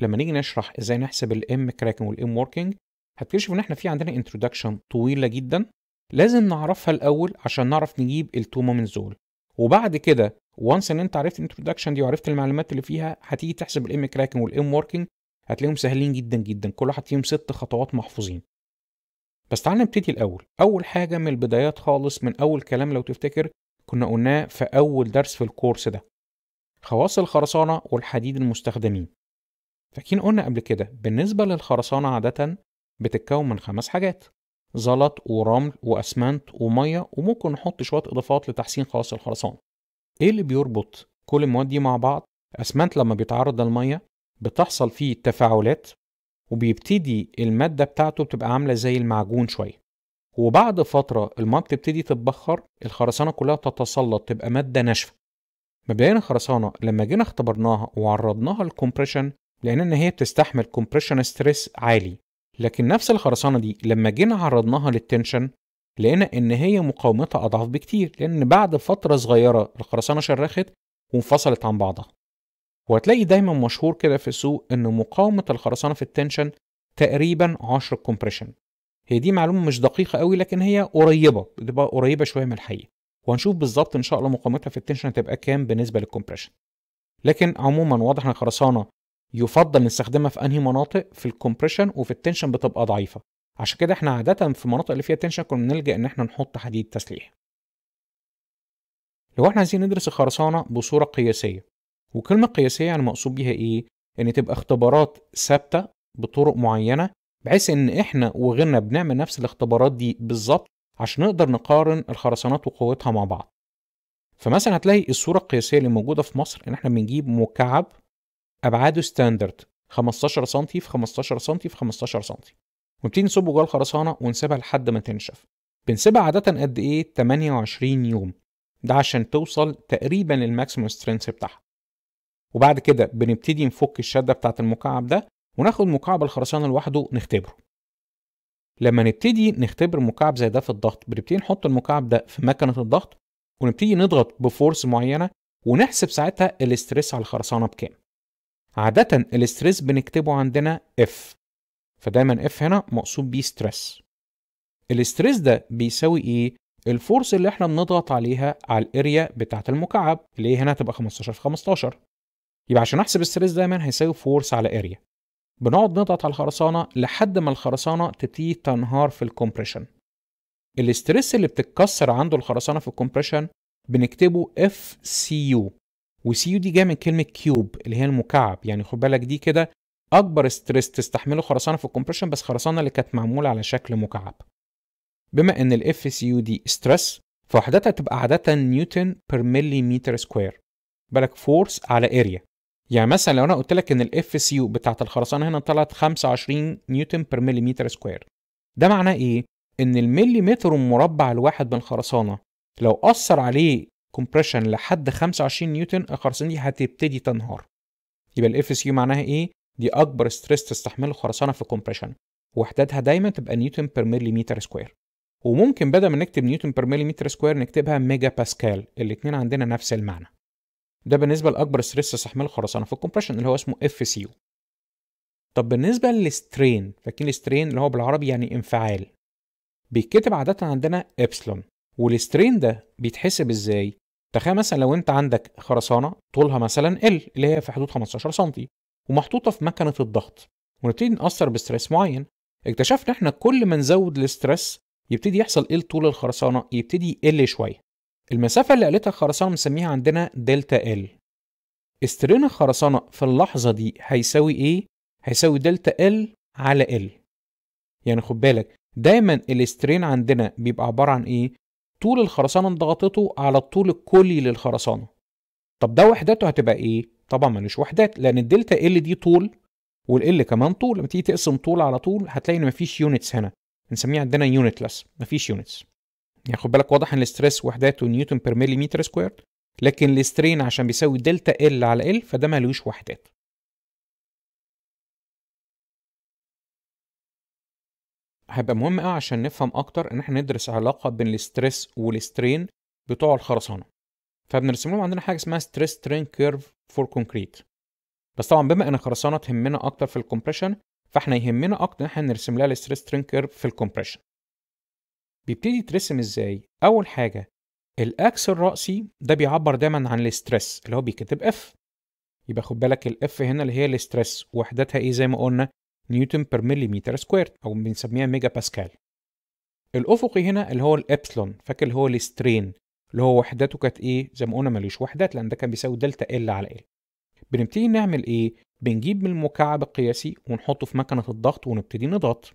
لما نيجي نشرح ازاي نحسب الام كراكن والام وركينج هتكتشف ان احنا في عندنا انترودكشن طويله جدا لازم نعرفها الاول عشان نعرف نجيب التو مومنتس دول وبعد كده وانس ان انت عرفت الانترودكشن دي وعرفت المعلومات اللي فيها هتيجي تحسب الام كراكن والام وركينج هتلاقيهم سهلين جدا جدا كل واحد فيهم ست خطوات محفوظين بس تعالى نبتدي الاول اول حاجه من البدايات خالص من اول كلام لو تفتكر كنا قلناه في اول درس في الكورس ده خواص الخرسانه والحديد المستخدمين فاكرين قلنا قبل كده بالنسبة للخرسانة عادة بتتكون من خمس حاجات زلط ورمل وأسمنت ومية وممكن نحط شوية إضافات لتحسين خواص الخرسانة إيه اللي بيربط كل المواد دي مع بعض؟ أسمنت لما بيتعرض للمية بتحصل فيه تفاعلات وبيبتدي المادة بتاعته بتبقى عاملة زي المعجون شوية وبعد فترة الماء بتبتدي تتبخر الخرسانة كلها تتسلط تبقى مادة ناشفة مبدئيا الخرسانة لما جينا اختبرناها وعرضناها للكومبريشن لأن هي بتستحمل كومبريشن ستريس عالي لكن نفس الخرسانة دي لما جينا عرضناها للتنشن لقينا إن هي مقاومتها أضعف بكتير لأن بعد فترة صغيرة الخرسانة شرخت وانفصلت عن بعضها وهتلاقي دايما مشهور كده في السوق إن مقاومة الخرسانة في التنشن تقريبا 10 كومبريشن هي دي معلومة مش دقيقة قوي لكن هي قريبة بتبقى قريبة شوية من الحقيقة وهنشوف بالظبط إن شاء الله مقاومتها في التنشن هتبقى كام بالنسبة للكومبريشن لكن عموما واضح ان الخرسانه يفضل نستخدمها في انهي مناطق في الكومبريشن وفي التنشن بتبقى ضعيفه عشان كده احنا عاده في المناطق اللي فيها تنشن كنا بنلجا ان احنا نحط حديد تسليح لو احنا عايزين ندرس الخرسانه بصوره قياسيه وكلمه قياسيه يعني مقصود بيها ايه ان تبقى اختبارات ثابته بطرق معينه بحيث ان احنا وغيرنا بنعمل نفس الاختبارات دي بالظبط عشان نقدر نقارن الخرسانات وقوتها مع بعض فمثلا هتلاقي الصورة القياسية اللي موجودة في مصر إن إحنا بنجيب مكعب ابعاده ستاندرد 15 سم في 15 سم في 15 سم ونبتدي نصبه جوه الخرسانه ونسيبها لحد ما تنشف بنسيبها عاده قد ايه 28 يوم ده عشان توصل تقريبا للماكسيموم سترينث بتاعها وبعد كده بنبتدي نفك الشده بتاعه المكعب ده وناخد مكعب الخرسانه لوحده نختبره لما نبتدي نختبر مكعب زي ده في الضغط بنبتدي نحط المكعب ده في مكنه الضغط ونبتدي نضغط بفورس معينه ونحسب ساعتها الاستريس على الخرسانه بكام عادة الاسترس بنكتبه عندنا اف فدايما اف هنا مقصود بيه ستريس الاسترس ده بيساوي ايه؟ الفورس اللي احنا بنضغط عليها على الاريا بتاعة المكعب اللي هي هنا هتبقى 15 في 15 يبقى عشان احسب الستريس دايما هيساوي فورس على اريا بنقعد نضغط على الخرسانة لحد ما الخرسانة تبتدي تنهار في الكومبريشن الاسترس اللي بتتكسر عنده الخرسانة في الكومبريشن بنكتبه FCU وسي يو دي جايه من كلمه كيوب اللي هي المكعب يعني خد بالك دي كده اكبر ستريس تستحمله خرسانه في الكومبريشن بس خرسانه اللي كانت معموله على شكل مكعب بما ان الاف سي يو دي ستريس فوحدتها تبقى عاده نيوتن بير مليمتر سكوير بالك فورس على اريا يعني مثلا لو انا قلت لك ان الاف سي يو بتاعت الخرسانه هنا طلعت 25 نيوتن بير مليمتر سكوير ده معناه ايه ان المليمتر المربع الواحد من الخرسانه لو اثر عليه كومبريشن لحد 25 نيوتن الخرسانه دي هتبتدي تنهار يبقى الاف اس يو معناها ايه دي اكبر ستريس تستحمله الخرسانه في الكومبريشن وحدتها دايما تبقى نيوتن بير مليمتر سكوير وممكن بدل ما نكتب نيوتن بير مليمتر سكوير نكتبها ميجا باسكال الاثنين عندنا نفس المعنى ده بالنسبه لاكبر ستريس تستحمله الخرسانه في الكومبريشن اللي هو اسمه اف سي يو طب بالنسبه للسترين فاكرين السترين اللي هو بالعربي يعني انفعال بيتكتب عاده عندنا ابسلون والسترين ده بيتحسب ازاي تخيل مثلا لو انت عندك خرسانه طولها مثلا ال اللي هي في حدود 15 سم ومحطوطه في مكنه الضغط ونبتدي نأثر بستريس معين اكتشفنا احنا كل ما نزود الاسترس يبتدي يحصل ايه طول الخرسانه يبتدي يقل شويه المسافه اللي قالتها الخرسانه بنسميها عندنا دلتا ال استرين الخرسانه في اللحظه دي هيساوي ايه هيساوي دلتا ال على ال يعني خد بالك دايما الاسترين عندنا بيبقى عباره عن ايه طول الخرسانه انضغطته على الطول الكلي للخرسانه طب ده وحداته هتبقى ايه طبعا ملوش وحدات لان الدلتا ال دي طول والال كمان طول لما تيجي تقسم طول على طول هتلاقي ان مفيش يونتس هنا بنسميه عندنا يونتلس مفيش يونتس يعني خد بالك واضح ان الاستريس وحداته نيوتن بير ملي متر سكوير لكن الاسترين عشان بيساوي دلتا ال على ال فده ملوش وحدات هيبقى مهم قوي عشان نفهم اكتر ان احنا ندرس علاقه بين الاسترس والسترين بتوع الخرسانه فبنرسم لهم عندنا حاجه اسمها ستريس ترين كيرف فور كونكريت بس طبعا بما ان الخرسانه تهمنا اكتر في الكومبريشن فاحنا يهمنا اكتر ان احنا نرسم لها الستريس ترين كيرف في الكومبريشن بيبتدي يترسم ازاي اول حاجه الاكس الراسي ده بيعبر دايما عن الاسترس اللي هو بيتكتب اف يبقى خد بالك الاف هنا اللي هي الاسترس وحدتها ايه زي ما قلنا نيوتن بير مليمتر سكوير او بنسميها ميجا باسكال الافقي هنا اللي هو الابسلون فاكر اللي هو السترين اللي هو وحدته كانت ايه زي ما قلنا ماليش وحدات لان ده كان بيساوي دلتا ال على ال بنبتدي نعمل ايه بنجيب من المكعب القياسي ونحطه في مكنه الضغط ونبتدي نضغط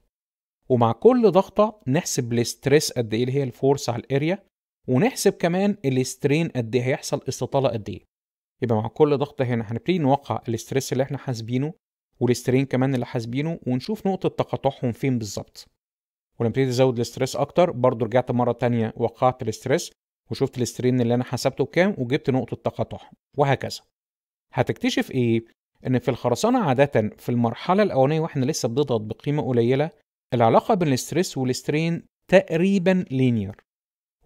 ومع كل ضغطه نحسب الاستريس قد ايه اللي هي الفورس على الاريا ونحسب كمان الاسترين قد ايه هيحصل استطاله قد ايه يبقى مع كل ضغطه هنا هنبتدي نوقع الاستريس اللي احنا حاسبينه والسترين كمان اللي حاسبينه ونشوف نقطة تقاطعهم فين بالظبط ولما ابتديت ازود الاستريس اكتر برضو رجعت مرة تانية وقعت الاستريس وشفت الاسترين اللي انا حسبته بكام وجبت نقطة تقاطع وهكذا هتكتشف ايه ان في الخرسانة عادة في المرحلة الاولانية واحنا لسه بنضغط بقيمة قليلة العلاقة بين الاستريس والسترين تقريبا لينير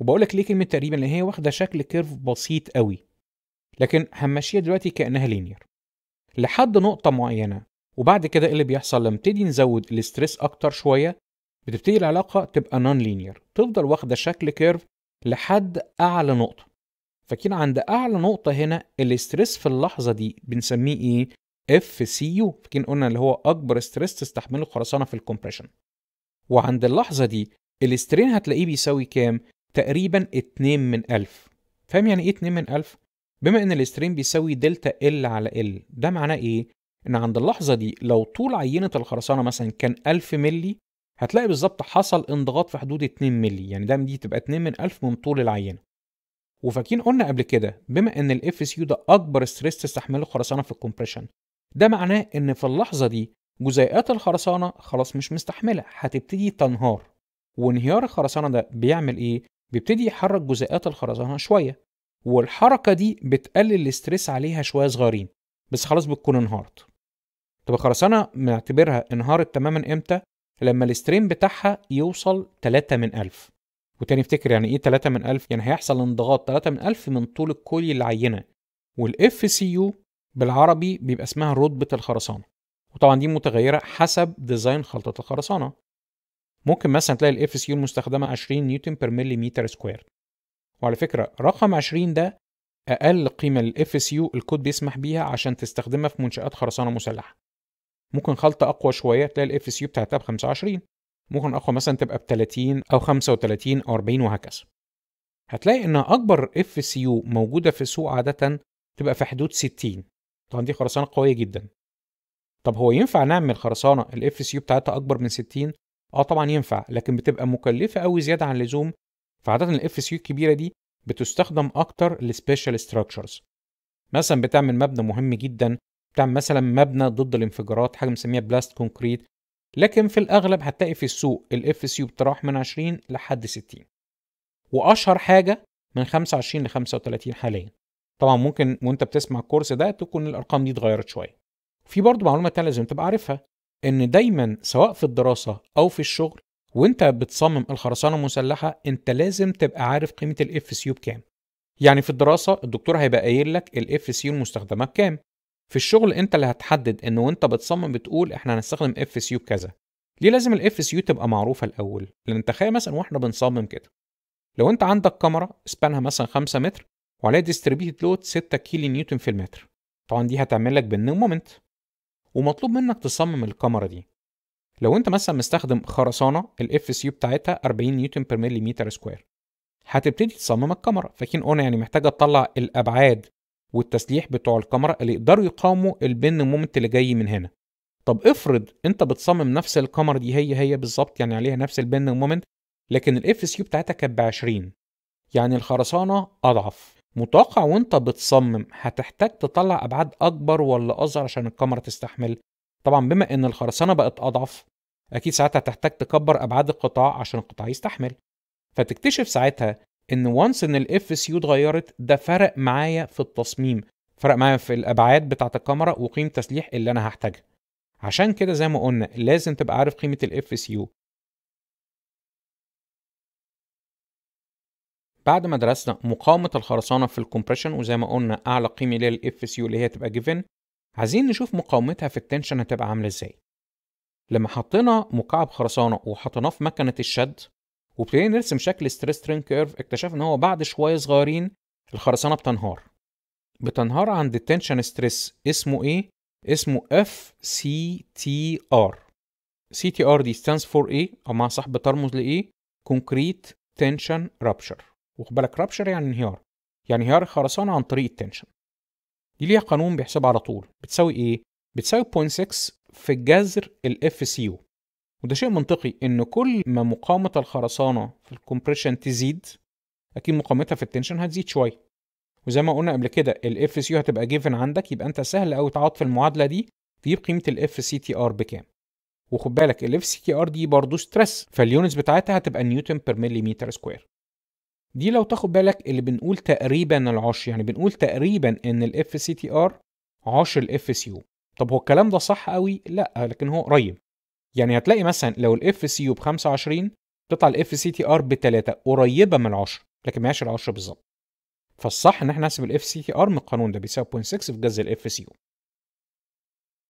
وبقول لك ليه كلمة تقريبا لان هي واخدة شكل كيرف بسيط قوي لكن همشيها دلوقتي كأنها لينير لحد نقطة معينة وبعد كده إيه اللي بيحصل لما نبتدي نزود الاستريس اكتر شويه بتبتدي العلاقه تبقى نون لينير تفضل واخده شكل كيرف لحد اعلى نقطه فكين عند اعلى نقطه هنا الاستريس في اللحظه دي بنسميه ايه اف سي يو فكين قلنا اللي هو اكبر استريس تستحمله الخرسانه في الكومبريشن وعند اللحظه دي الاسترين هتلاقيه بيساوي كام تقريبا 2 من 1000 فاهم يعني ايه 2 من 1000 بما ان الاسترين بيساوي دلتا ال على ال ده معناه ايه ان عند اللحظه دي لو طول عينه الخرسانه مثلا كان 1000 مللي هتلاقي بالظبط حصل انضغاط في حدود 2 مللي يعني ده دي تبقى 2 من 1000 من طول العينه وفاكرين قلنا قبل كده بما ان الاف يو ده اكبر ستريس تستحمله الخرسانه في الكومبريشن ده معناه ان في اللحظه دي جزيئات الخرسانه خلاص مش مستحمله هتبتدي تنهار وانهيار الخرسانه ده بيعمل ايه بيبتدي يحرك جزيئات الخرسانه شويه والحركه دي بتقلل الاستريس عليها شويه صغيرين بس خلاص بتكون انهارت تبقى خرسانة معتبرها انهارت تماما امتى لما الستريم بتاعها يوصل 3 من 1000 وتاني افتكر يعني ايه 3 من 1000 يعني هيحصل انضغاط 3 من 1000 من طول الكولي العينة والاف سي يو بالعربي بيبقى اسمها رتبة الخرسانة وطبعا دي متغيرة حسب ديزاين خلطة الخرسانة ممكن مثلا تلاقي الاف سي يو المستخدمة 20 نيوتن بير مليمتر سكوير وعلى فكرة رقم 20 ده أقل قيمة للاف سي يو الكود بيسمح بيها عشان تستخدمها في منشآت خرسانة مسلحة ممكن خلطه اقوى شويه تلاقي الاف اس يو بتاعتها ب 25 ممكن اقوى مثلا تبقى ب 30 او 35 او 40 وهكذا هتلاقي ان اكبر اف اس يو موجوده في السوق عاده تبقى في حدود 60 طبعا دي خرسانه قويه جدا طب هو ينفع نعمل خرسانه الاف اس يو بتاعتها اكبر من 60 اه طبعا ينفع لكن بتبقى مكلفه قوي زياده عن اللزوم فعاده الاف اس يو الكبيره دي بتستخدم اكتر لسبيشال ستراكشرز مثلا بتعمل مبنى مهم جدا بتاع مثلا مبنى ضد الانفجارات حاجه بنسميها بلاست كونكريت لكن في الاغلب هتلاقي في السوق الاف اس يو بتراوح من 20 لحد 60 واشهر حاجه من 25 ل 35 حاليا طبعا ممكن وانت بتسمع الكورس ده تكون الارقام دي اتغيرت شويه في برضه معلومه تانية لازم تبقى عارفها ان دايما سواء في الدراسه او في الشغل وانت بتصمم الخرسانه المسلحه انت لازم تبقى عارف قيمه الاف اس يو بكام يعني في الدراسه الدكتور هيبقى قايل لك الاف اس يو المستخدمه بكام في الشغل انت اللي هتحدد ان وانت بتصمم بتقول احنا هنستخدم اف يو كذا ليه لازم الاف يو تبقى معروفه الاول لان تخيل مثلا واحنا بنصمم كده لو انت عندك كاميرا سبانها مثلا 5 متر وعليها ديستريبيوت لود 6 كيلو نيوتن في المتر طبعا دي هتعمل لك بنن مومنت ومطلوب منك تصمم الكاميرا دي لو انت مثلا مستخدم خرسانه الاف يو بتاعتها 40 نيوتن بير ملي سكوير هتبتدي تصمم الكاميرا فاكين اون يعني محتاجه تطلع الابعاد والتسليح بتوع الكاميرا اللي يقدروا يقاوموا البن مومنت اللي جاي من هنا طب افرض انت بتصمم نفس الكاميرا دي هي هي بالظبط يعني عليها نفس البن مومنت لكن الاف اس يو بتاعتها كانت ب 20 يعني الخرسانه اضعف متوقع وانت بتصمم هتحتاج تطلع ابعاد اكبر ولا اصغر عشان الكاميرا تستحمل طبعا بما ان الخرسانه بقت اضعف اكيد ساعتها هتحتاج تكبر ابعاد القطاع عشان القطاع يستحمل فتكتشف ساعتها ان وانس ان الاف اس يو اتغيرت ده فرق معايا في التصميم فرق معايا في الابعاد بتاعه الكاميرا وقيمه التسليح اللي انا هحتاجها عشان كده زي ما قلنا لازم تبقى عارف قيمه الاف اس يو بعد ما درسنا مقاومه الخرسانه في الكومبريشن وزي ما قلنا اعلى قيمه للاف اس يو اللي هي تبقى جيفن عايزين نشوف مقاومتها في التنشن هتبقى عامله ازاي لما حطينا مكعب خرسانه وحطيناه في مكنه الشد وابتدينا نرسم شكل ستريس ترين كيرف اكتشفنا ان هو بعد شويه صغيرين الخرسانه بتنهار بتنهار عند التنشن ستريس اسمه ايه اسمه اف سي تي ار سي تي ار دي ستاندز فور ايه او مع صاحب ترمز لايه كونكريت تنشن رابشر واخد بالك رابشر يعني انهيار يعني انهيار الخرسانه عن طريق التنشن دي ليها قانون بيحسبها على طول بتساوي ايه بتساوي 0.6 في الجذر الاف سي يو وده شيء منطقي ان كل ما مقاومه الخرسانه في الكومبريشن تزيد اكيد مقاومتها في التنشن هتزيد شويه وزي ما قلنا قبل كده الاف سي هتبقى جيفن عندك يبقى انت سهل قوي تعوض في المعادله دي تجيب قيمه الاف سي تي ار بكام وخد بالك الاف سي تي ار دي برضه ستريس فاليونتس بتاعتها هتبقى نيوتن بير مليمتر سكوير دي لو تاخد بالك اللي بنقول تقريبا العشر يعني بنقول تقريبا ان الاف سي تي ار عشر الاف سي يو طب هو الكلام ده صح قوي لا لكن هو قريب يعني هتلاقي مثلا لو الاف سي ب 25 تطلع الاف سي تي ار ب 3 قريبه من 10 لكن ما هياش ال 10 بالظبط فالصح ان احنا نحسب الاف سي تي ار من القانون ده بيساوي 0.6 في جذر الاف سي يو